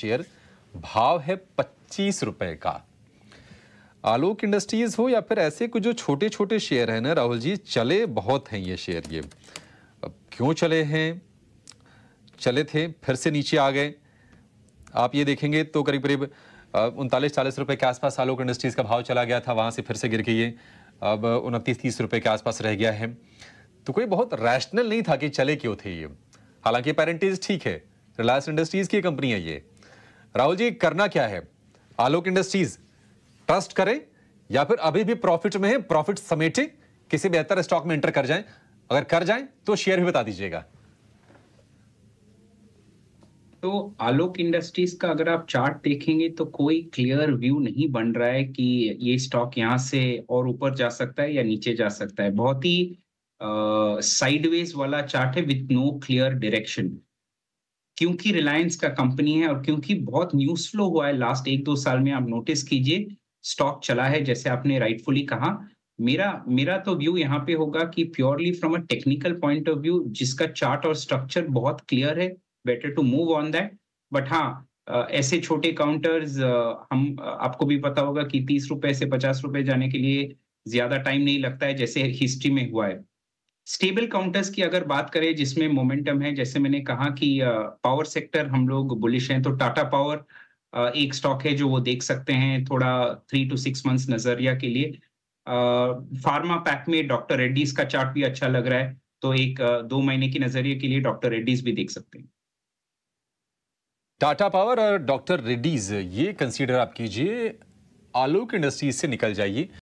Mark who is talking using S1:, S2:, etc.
S1: share भाव है पच्चीस रुपए का आलोक इंडस्ट्रीज हो या फिर ऐसे कुछ जो छोटे छोटे शेयर हैं ना राहुल जी चले बहुत हैं ये शेयर ये अब क्यों चले हैं चले थे फिर से नीचे आ गए आप ये देखेंगे तो करीब करीब उनतालीस चालीस रुपए के आसपास आलोक इंडस्ट्रीज़ का भाव चला गया था वहां से फिर से गिर गई अब उनतीस तीस रुपए के आसपास रह गया है तो कोई बहुत रैशनल नहीं था कि चले क्यों थे ये हालांकि पेरेंटेज ठीक है रिलायंस इंडस्ट्रीज़ की कंपनी है ये राहुल जी करना क्या है आलोक इंडस्ट्रीज ट्रस्ट करें या फिर अभी भी प्रॉफिट में है प्रॉफिट समेटे किसी बेहतर स्टॉक में एंटर कर जाएं अगर कर जाएं तो
S2: शेयर भी बता दीजिएगा तो आलोक इंडस्ट्रीज का अगर आप चार्ट देखेंगे तो कोई क्लियर व्यू नहीं बन रहा है कि ये स्टॉक यहाँ से और ऊपर जा सकता है या नीचे जा सकता है बहुत ही साइडवेज uh, वाला चार्ट है विथ नो क्लियर डायरेक्शन क्योंकि रिलायंस का कंपनी है और क्योंकि बहुत न्यूज फ्लो हुआ है लास्ट एक दो साल में आप नोटिस कीजिए स्टॉक चला है जैसे आपने राइटफुली कहा मेरा मेरा तो व्यू यहाँ पे होगा कि प्योरली फ्रॉम हाँ, a technical point of view जिसका चार्ट और स्ट्रक्चर बहुत क्लियर है better to move on that but हाँ ऐसे छोटे काउंटर्स हम आपको भी पता होगा कि तीस रुपए से पचास रुपए जाने के लिए ज्यादा टाइम नहीं लगता है जैसे हिस्ट्री में हुआ है स्टेबल काउंटर्स की अगर बात करें जिसमें मोमेंटम है जैसे मैंने कहा कि पावर सेक्टर हम लोग बुलिश हैं तो टाटा पावर एक स्टॉक है जो वो देख सकते हैं थोड़ा थ्री टू सिक्स मंथ्स नजरिया के लिए फार्मा पैक में डॉक्टर रेड्डीज का चार्ट भी अच्छा लग रहा है तो एक दो महीने के नजरिए के लिए डॉक्टर रेड्डीज भी देख सकते हैं टाटा पावर
S1: और डॉक्टर रेड्डीज ये कंसीडर आप कीजिए आलोक इंडस्ट्रीज से निकल जाइए